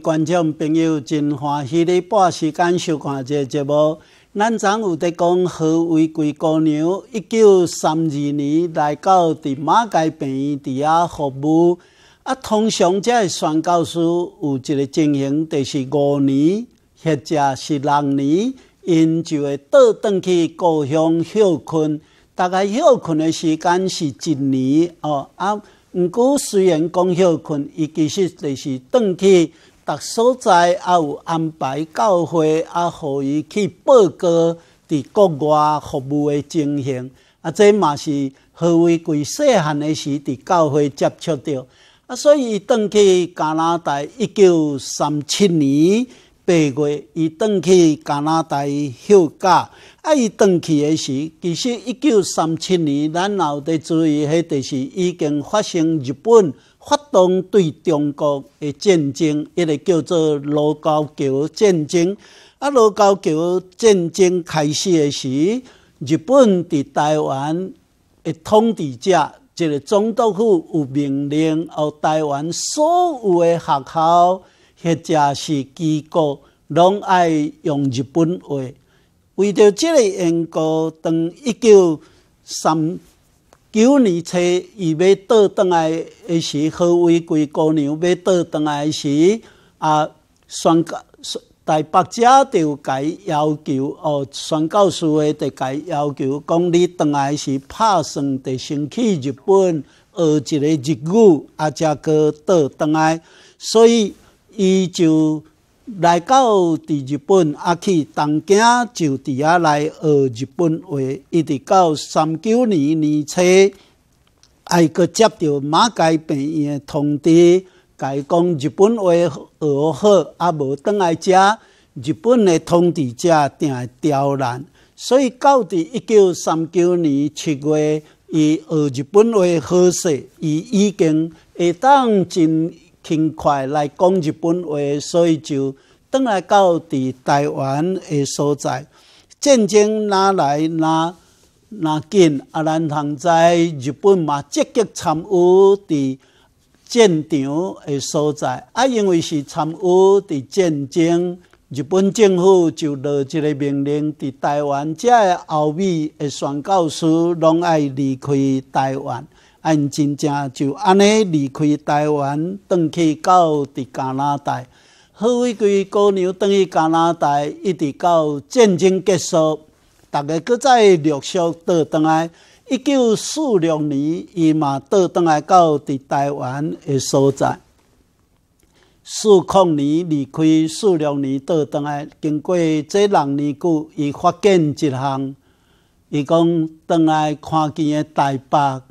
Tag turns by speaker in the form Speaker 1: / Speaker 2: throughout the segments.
Speaker 1: 观众朋友真欢喜咧，半时间收看这节目。咱曾有在讲何为贵姑娘？一九三二年来到伫马街病院伫遐服务。啊，通常在宣教书有一个情形，就是五年或者是六年，因就会倒转去故乡休困。大概休困的时间是一年哦。啊，毋过虽然讲休困，伊其实就是转去。各所在也有安排教会，啊，互伊去报告伫国外服务的情形。啊，这嘛是何为贵细汉的时，伫教会接触着。啊，所以伊转去加拿大，一九三七年八月，伊转去加拿大休假。啊，伊转去的时，其实一九三七年，咱老头注意的是已经发生日本。发动对中国的战争，一个叫做卢沟桥战争。啊，卢沟桥战争开始的时，日本在台湾的统治者，一个总督府有命令，后台湾所有的学校或者是机构，拢爱用日本话。为着这个缘故，当一九三九二七，伊要倒顿来的时，何为贵姑娘？要倒顿来时，啊，宣告，台北家就该要求哦，宣告书的就该要求，讲你倒来时，拍算得先去日本学一个日语，啊，才可倒顿来，所以伊就。来到伫日本，啊去东京就伫啊来学日本话，一直到三九年年初，还阁接到马街病院的通知，甲伊讲日本话学好啊无倒来遮，日本的通知者定刁难，所以到伫一九三九年七月，伊学日本话好势，伊已经会当真轻快来讲日本话，所以就等来到伫台湾的所在，战争哪来哪哪紧阿咱通在日本嘛积极参与伫战场的所在，啊，因为是参与伫战争，日本政府就落一个命令，伫台湾遮诶欧美诶宣教师拢爱离开台湾。安真正就安尼离开台湾，转去到伫加拿大，好几只姑娘，转去加拿大一直到战争结束，大家搁再陆续倒转来。一九四六年，伊嘛倒转来到伫台湾的所在。四六年离开，四六年倒转来，经过这六年久，伊发展一项，伊讲倒来看见的台北。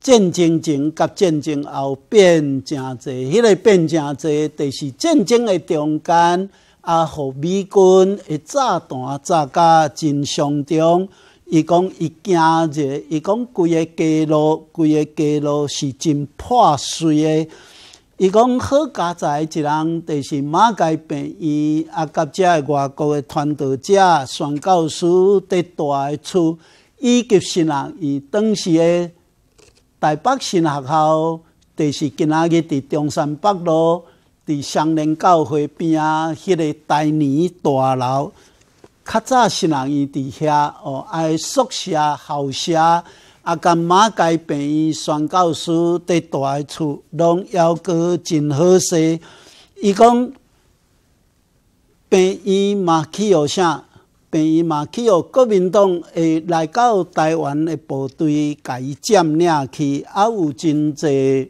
Speaker 1: 战争前甲战争后变诚济，迄个变诚济，就是战争的中间啊，予美军的炸弹炸到真伤重。伊讲伊今者，伊讲规个街路，规个街路是真破碎的。伊讲好佳哉，一人就是马街病院啊，甲只外国的传道者、宣教师伫住个厝，以及新人伊当时个。台北新学校就是今仔日伫中山北路，伫双联教会边啊，迄个台泥大楼。较早新人院伫遐哦，爱宿舍、校舍，啊，甲马街病院宣教师伫住一厝，拢犹阁真好势。伊讲病院嘛，去学啥？病院嘛，去哦，国民党诶，来到台湾诶，部队甲伊占领去，啊，有真侪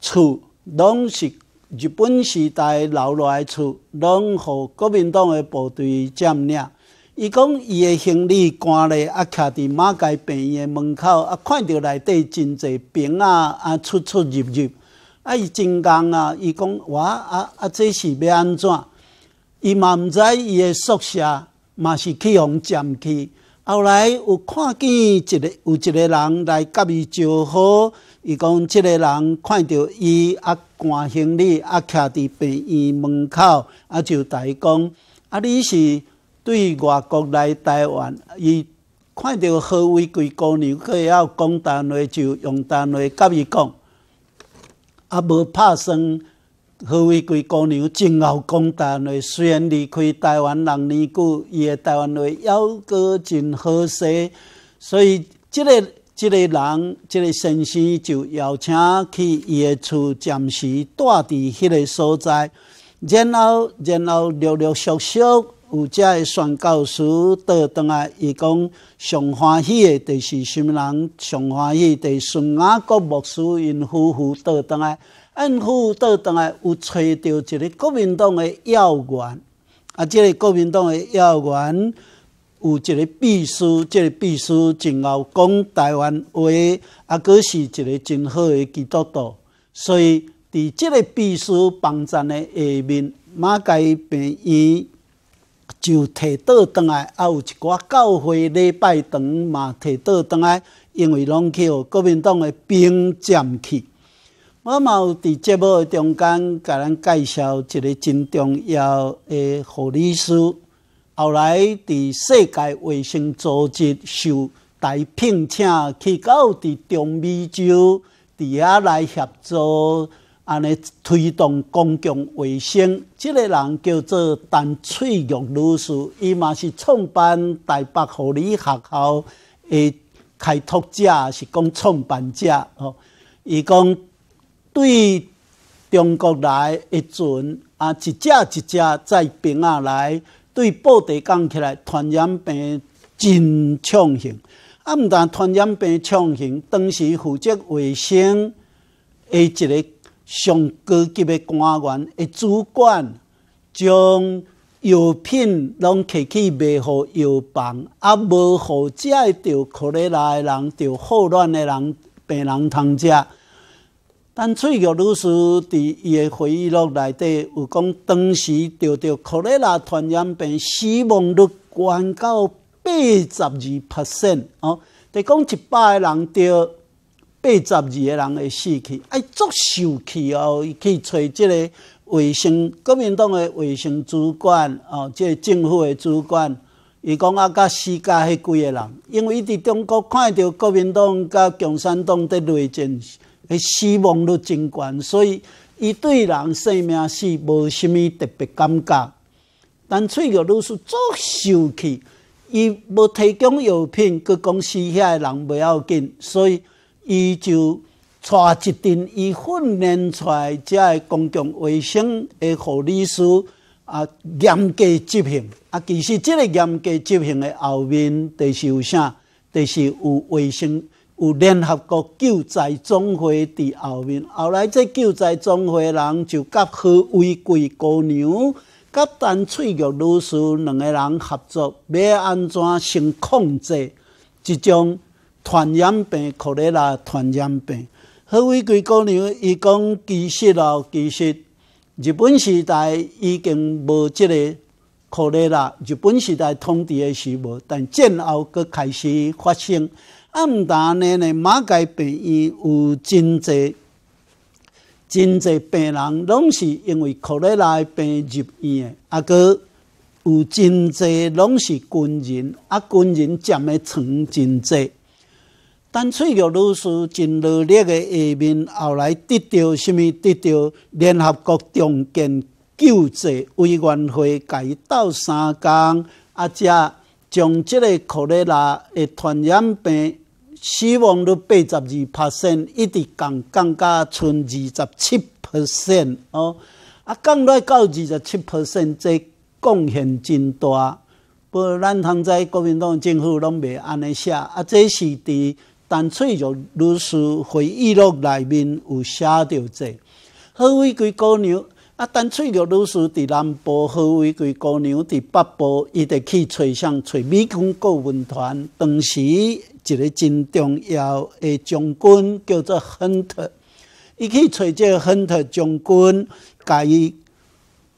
Speaker 1: 厝，拢是日本时代留落来厝，拢互国民党诶部队占领。伊讲伊诶行李搬咧，啊，徛伫马街病院门口，啊，看到内底真侪兵啊，啊，出出入入，啊，伊真刚啊，伊讲，哇啊啊，这是要安怎？伊嘛毋知伊个宿舍嘛是去互占去。后来有看见一个有一个人来甲伊招呼，伊讲即个人看到伊啊赶行李啊徛伫病院门口啊就台讲啊你是对外国来台湾，伊看到伟畏姑娘，佫佮要讲单话就用单话甲伊讲，啊无拍算。何为贵姑娘，好后功德呢？虽然离开台湾六年久，伊的台湾话犹阁真好势。所以这个、这个人、这个先生就邀请去伊的厝，暂时住伫迄个所在。然后，然后，陆陆续续。有遮的宣教师倒当来，伊讲上欢喜的，就是什么人？上欢喜著是孙仔各牧师因夫妇倒当来。安抚倒转来，有找着一个国民党的要员，啊，这个国民党的要员有一个秘书，这个秘书真后讲台湾话，啊，佫是一个真好的基督徒，所以伫即个秘书帮站的下面，马街平医院就摕倒转来，啊，有一寡教会礼拜堂嘛，摕倒转来，因为拢去互国民党的兵占去。我嘛有伫节目中间，甲咱介绍一个真重要诶护理师。后来伫世界卫生组织受大聘请，去到伫中美洲，伫遐来协助安尼推动公共卫生。即个人叫做陈翠玉女士，伊嘛是创办台北护理学校诶开拓者，是讲创办者吼。伊讲。对中国来一船啊，一只一只在平下来，对布袋讲起来，传染病真猖獗。啊，毋但传染病猖獗，当时负责卫生的一个上高级的官员的主管，将药品拢摕去卖予药房，啊，无好遮的着，可怜来的人，着霍乱的人，病人通食。但翠玉女士伫伊个回忆录内底有讲，当时着着库雷拉传染病死亡率高到八十二 percent 哦，就讲一百个人着八十二个人会死去，哎，足受气哦，去找即个卫生国民党个卫生主管哦，即个政府个主管，伊讲啊，甲世界迄几个人，因为伊伫中国看着国民党甲共产党伫内战。诶，死亡率真悬，所以伊对人生命是无虾物特别感觉。但翠玉女士足受气，伊无提供药品，佮讲死遐个人袂要紧，所以伊就带一阵伊训练出来遮个公共卫生诶护理师啊，严格执行。啊，其实即个严格执行诶后面，第有啥？第是有卫生。有联合国救灾总会伫后面，后来即救灾总会人就甲何伟贵姑娘、甲陈翠玉女士两个人合作，要安怎先控制即种传染病？科里拉传染病。何伟贵姑娘伊讲，其实啊，其实日本时代已经无即个科里拉，日本时代统治诶时无，但战后佫开始发生。暗打内内马街病院有真侪真侪病人，拢是因为科雷拉病入院诶，啊，搁有真侪拢是军人，啊，军人占诶床真侪。但翠玉女士真努力诶，下面后来得到虾物？得到联合国重建救济委员会甲伊斗三工啊，只。从即个科雷拉的传染病死亡率八十二 %，percent，一直降，降到剩二十七%。哦，啊，降落到二十七%，这贡献真大。不咱通在国民党政府拢袂安尼写，啊，这是伫陈翠玉女士回忆录内面有写到这。何为几姑娘。啊！陈翠玉女士伫南部何为规姑娘伫北部，伊得去找上找美军顾问团。当时一个真重要的将军叫做亨特，伊去找即个亨特将军，甲伊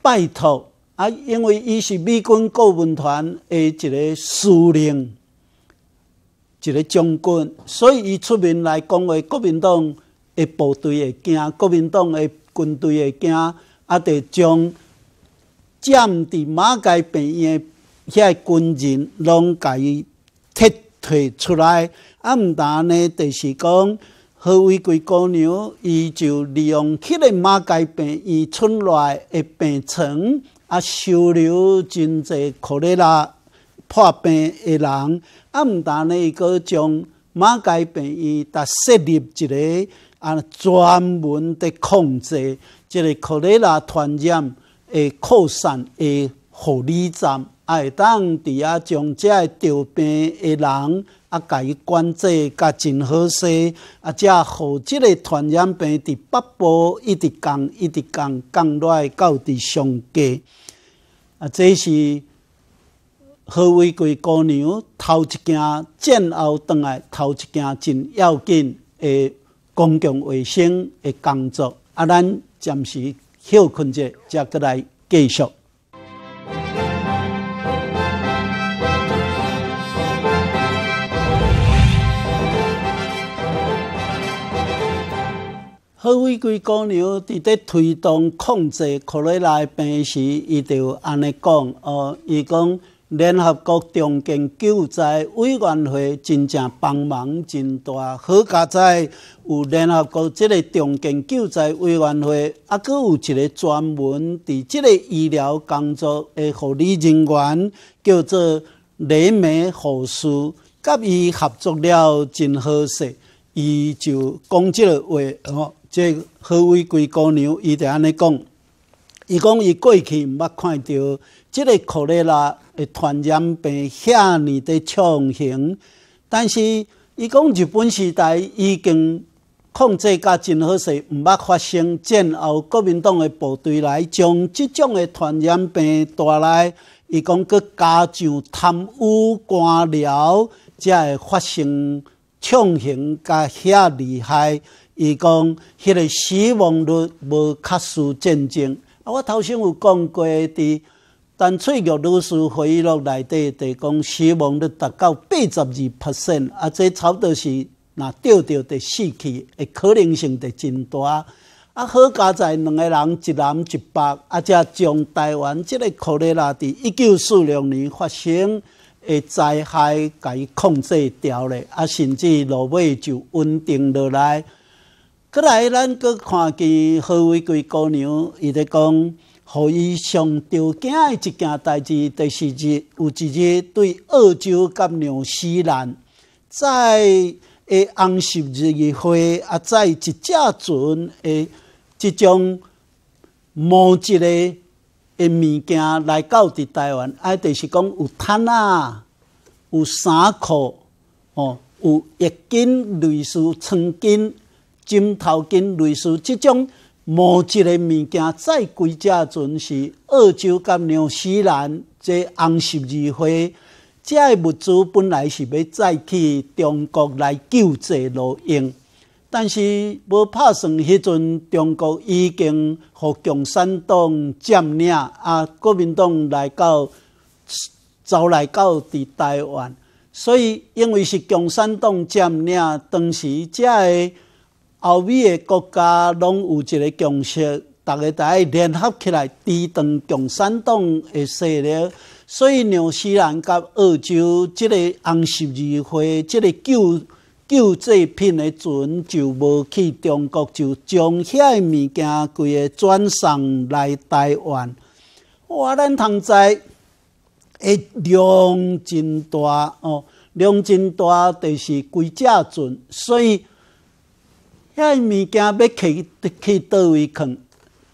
Speaker 1: 拜托啊！因为伊是美军顾问团的一个司令，一个将军，所以伊出面来讲话，国民党诶部队会惊，国民党诶军队会惊。啊！著将占伫马街病院遐军人拢甲伊踢退出来。啊！毋但呢，就是讲何为贵姑娘，伊就利用迄个马街病院村落的病床，啊，收留真济可力啦、破病的人。啊！毋但呢，伊佫将马街病院搭设立一个。啊！专门的控制即个可能拉传染会扩散，会护理站，啊，会当底下将遮个着病的人啊，甲伊管制，甲真好势啊，遮互即个传染病伫北部一直降，一直降，降落来到伫上界啊！这是何为贵姑娘头一件战后倒来头一件真要紧个。公共卫生的工作，啊，咱暂时休困一下，再过来继续。好，尾归公牛伫伫推动控制可瑞拉病时，伊就安尼讲哦，伊讲。联合国重建救灾委员会真正帮忙真大，好佳哉！有联合国即个重建救灾委员会，啊，佫有一个专门伫即个医疗工作诶护理人员，叫做雷梅护士，佮伊合作了真好势。伊就讲即个话，哦，即个何伟归姑娘，伊就安尼讲，伊讲伊过去毋捌看着。即个科雷拉的传染病遐尼的畅行，但是伊讲日本时代已经控制甲真好势，毋捌发生。战后国民党的部队来将即种的传染病带来，伊讲阁加上贪污官僚，则会发生畅行，甲遐厉害。伊讲迄个死亡率无卡输战争。啊，我头先有讲过伫。但翠玉老师回忆录来，底在讲死亡率达到八十二 percent，啊，这差不多是那吊吊的死去的可能性在真大。啊，好佳哉，两个人一南一北，啊，才将台湾这个酷热在一九四六年发生的灾害给控制掉了，啊，甚至落尾就稳定落来。过来，咱个看见何为贵姑娘，伊在讲。互伊上条件的一件代志？第四日有一日，对澳洲甲纽西兰，在诶红十日会花啊，在一只船诶，即种无一个诶物件来到伫台湾，啊，就是讲有毯啊，有衫裤，哦，有浴巾类似床巾、枕头巾类似即种。无一个物件再归家阵是澳洲甲纽西兰这红十会，花，这物资本来是要再去中国来救济落用，但是无拍算迄阵中国已经互共产党占领，啊，国民党来到走来到伫台湾，所以因为是共产党占领，当时这的。后美的国家拢有一个共识，大家就要联合起来抵挡共产党的势力。所以，纽西兰甲澳洲这个红十字会这个救救济品的船就无去中国，就将遐物件规个转送来台湾。哇，咱同在，量真大哦，量真大，就是几只船，所以。遐物件要放去去倒位放？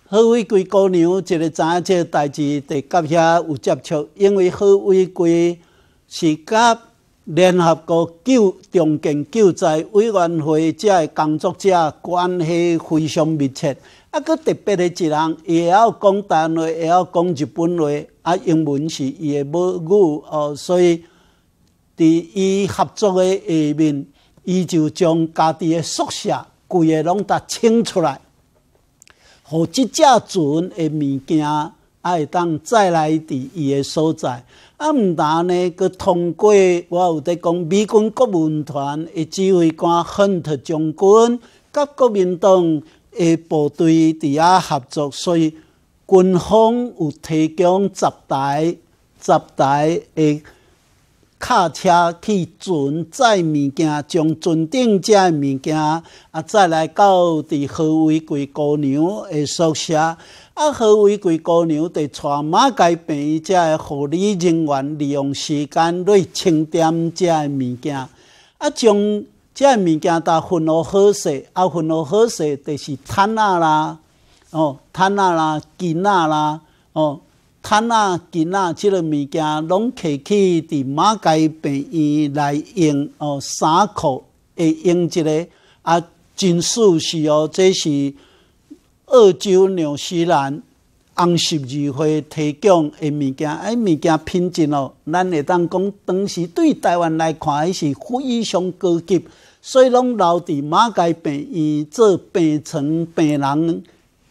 Speaker 1: 好违规姑娘一个知影即个代志，得甲遐有接触，因为好违规是甲联合国救重建救灾委员会遮个工作者关系非常密切。啊，佫特别的一人，伊会晓讲丹麦会晓讲日本话，啊，英文是伊的母语哦，所以伫伊合作的下面，伊就将家己的宿舍。贵个拢甲清出来，互即只船的物件也会当再来伫伊个所在。啊，毋但呢，佮通过我有在讲美军国问团的指挥官亨特将军佮国民党诶部队伫遐合作，所以军方有提供十台、十台诶。卡车去船载物件，从船顶只物件啊，再来到伫何伟贵姑娘的宿舍。啊，何伟贵姑娘得带马街平遮的护理人员利用时间来清点遮只物件。啊，将遮只物件大分落好势，啊，分落好势就是毯子啦，哦，毯子啦，被仔啦，哦。他啊、今啊，即个物件拢摕去伫马街病院来用哦，衫裤会用一个啊，真舒适哦。这是澳洲纽西兰红十字会提供诶物件，诶物件品质哦，咱会当讲当时对台湾来看，伊是非常高级，所以拢留伫马街病院做病床病人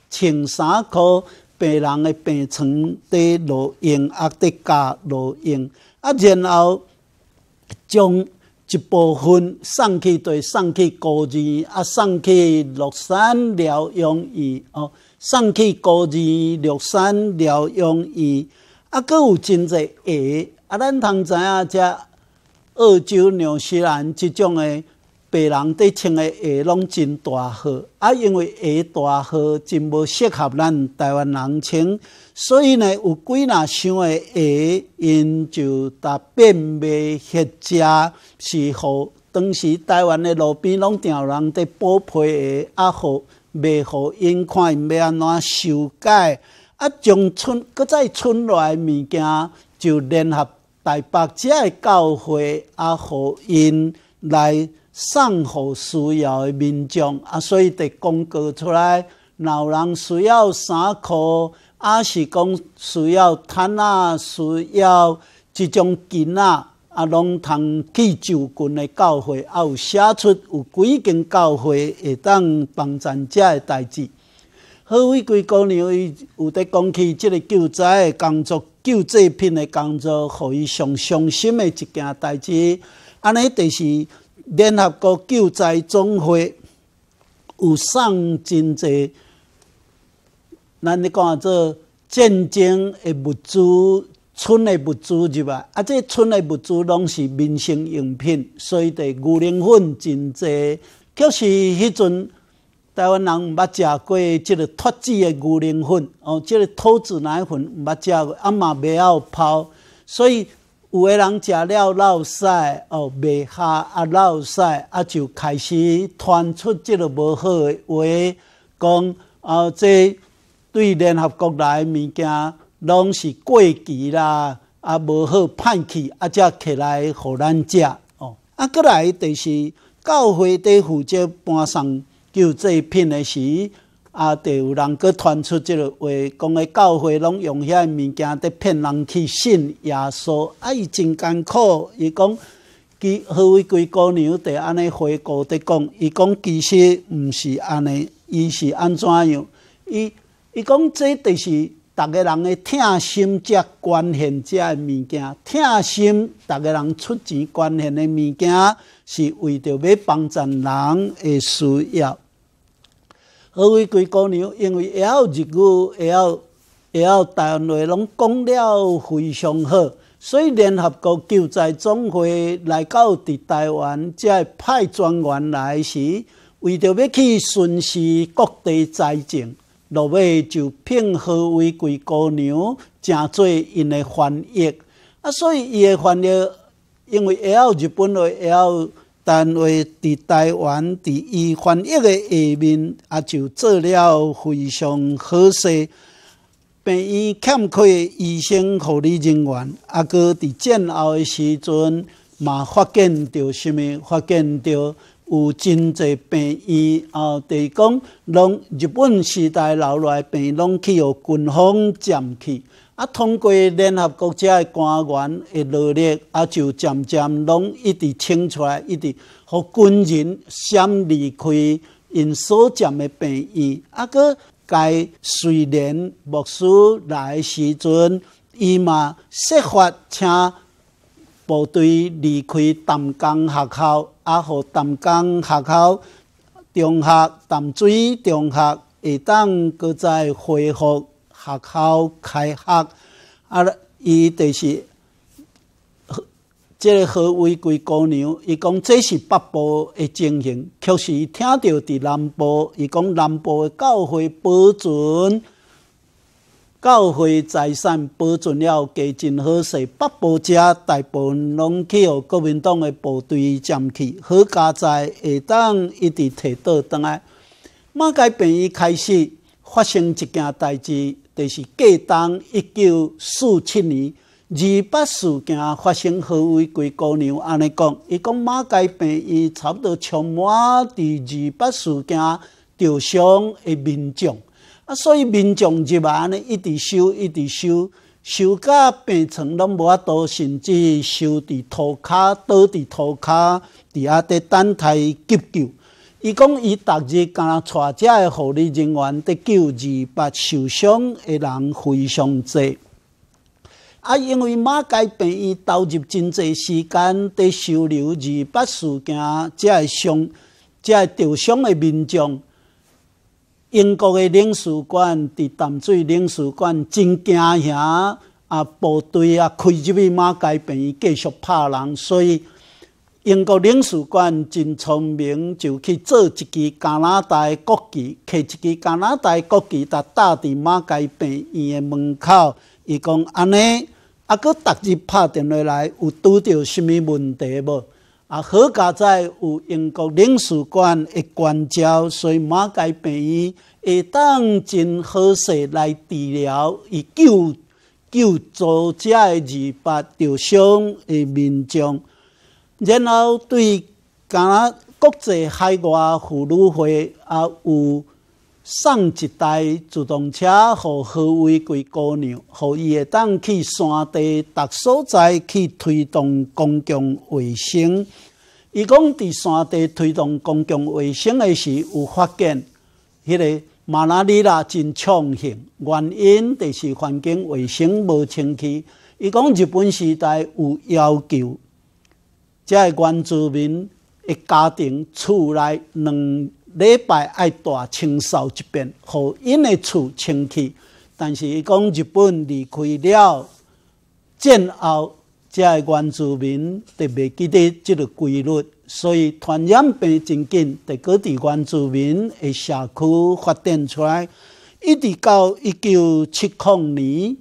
Speaker 1: 穿衫裤。病人诶，病床底落用啊，伫家落用啊，然后将一部分送去对送去高二啊，送去乐山疗养院哦，送去高二乐山疗养院啊，佫有真侪下，啊，咱通知影遮澳洲纽西兰即种诶。别人穿的鞋拢真大号，啊，因为鞋大号真无适合咱台湾人穿，所以呢，有几那想的鞋，因就达变卖鞋家，是乎当时台湾的路边拢定有人在报皮鞋，啊，好袂好因看袂安怎修改，啊，从村搁再村来物件就联合台北遮个教会，啊，好因来。送户需要的民众啊，所以得公告出来。老人需要衫裤，还是讲需要毯啊，需要一种巾仔啊，拢通去就近的教会。啊，有写出有几间教会会当帮咱遮的代志。好，伊规个娘伊有伫讲起即个救灾的工作、救济品的工作，互伊上伤心的一件代志。安尼，第是。联合国救灾总会有送真济，咱咧讲做战争的物资，村的物资，入来，啊，这村的物资拢是民生用品，所以得牛奶粉真济。可是迄阵台湾人毋捌食过即个脱脂的牛奶粉，哦，即个脱脂奶粉毋捌食过，啊嘛袂晓抛，所以。有诶人食了老屎哦，未下啊老屎啊就开始传出即个无好诶话，讲啊即对联合国内物件拢是过期啦，啊无好歹气啊才起来互咱食哦。啊，过来就是教会伫负责搬送救济品诶时。啊！就有人佫传出即个话，讲个教会拢用遐物件伫骗人去信耶稣，啊！伊真艰苦。伊讲，伊好几规姑娘伫安尼回顾伫讲，伊讲其实毋是安尼，伊是安怎样？伊伊讲，这就是逐个人诶，疼心者关心者诶物件，疼心逐个人出钱关心诶物件，是为着要帮助人诶需要。何为贵姑娘？因为会晓一句会晓会晓台湾话，拢讲了非常好。所以联合国救灾总会来到伫台湾，才派专员来时，为着要去巡视各地灾情，落尾就聘何为贵姑娘，正侪因的翻译。啊，所以伊的翻译，因为会晓日本话会晓。单位伫台湾伫医翻译诶下面，啊就做了非常好势。病伊欠亏医生护理人员，啊哥伫战后的时阵嘛，发现着什么？发现着有真侪病院，哦，就是讲，拢日本时代留落来病，拢去互军方占去。啊，通过联合国家的官员的努力，啊，就渐渐拢一直清出来，一直互军人先离开，因所占的病院。啊，个该虽然牧师来时阵，伊嘛设法请。部队离开潭江学校，啊，让潭江学校中学、淡水中学会当搁再恢复学校开学，啊，伊就是，即、这何为贵姑娘？伊讲这是北部的情形，确实听到伫南部，伊讲南部的教会保存。教会财产保存了，家境好势，北部者大部分拢去予国民党诶部队占去，好家财下当一直摕到当来。马介病医开始发生一件代志，就是过东一九四七年二八事件发生何为鬼姑娘安尼讲，伊讲马介病医差不多充满伫二八事件受伤诶民众。啊，所以民众入啊呢，一直收，一直收，收甲病床拢无啊多，甚至收伫涂骹，倒伫涂骹，伫阿得等待急救。伊讲，伊逐日刚带遮个护理人员伫救二八受伤嘅人，非常济。啊，因为马街病院投入真济时间伫收留二八事件遮个伤、遮个受伤嘅民众。英国的领事馆，伫淡水领事馆真惊呀，啊部队啊开入去马街病院继续拍人，所以英国领事馆真聪明，就去做一支加拿大国旗，揢一支加拿大国旗，搭搭伫马街病院的门口，伊讲安尼，啊哥，逐日拍电话来，有拄着甚物问题无？啊！好佳哉，有英国领事馆的关照，所以马街病院会当尽好势来治疗，以救救助者的二八稻伤的民众。然后对干国际海外妇女会，啊，有送一台自动车和何为贵姑娘，和伊会当去山地各所在去推动公共卫生。伊讲伫山地推动公共卫生的是有发现迄个马拉里拉真创性，原因就是环境卫生无清气。伊讲日本时代有要求，即个原住民一家庭厝内两礼拜爱大清扫一遍，互因的厝清气。但是伊讲日本离开了战后。即个原住民特别记得即个规律，所以传染病真紧在各地原住民诶社区发展出来，一直到一九七零年，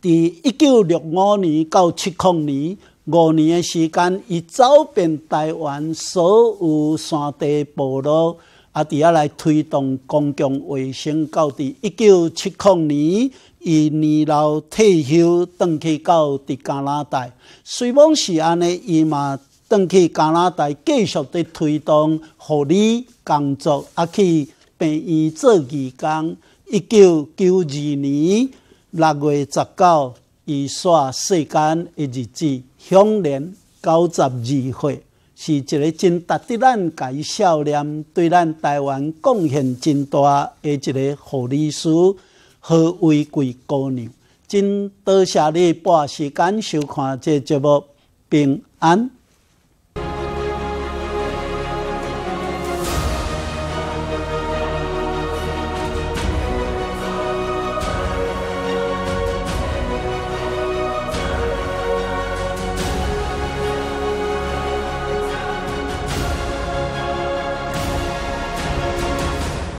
Speaker 1: 伫一九六五年到七零年五年诶时间，伊走遍台湾所有山地部落，啊，伫遐来推动公共卫生，到伫一九七零年。伊年老退休，转去到伫加拿大。虽说是安尼，伊嘛转去加拿大，继续伫推动护理工作，啊去病院做义工。一九九二年六月十九，伊煞世间的日子，享年九十二岁，是一个真值得咱介少念，对咱台湾贡献真大的一个护理师。何为贵姑娘？真多谢你半时间收看这节目，平安。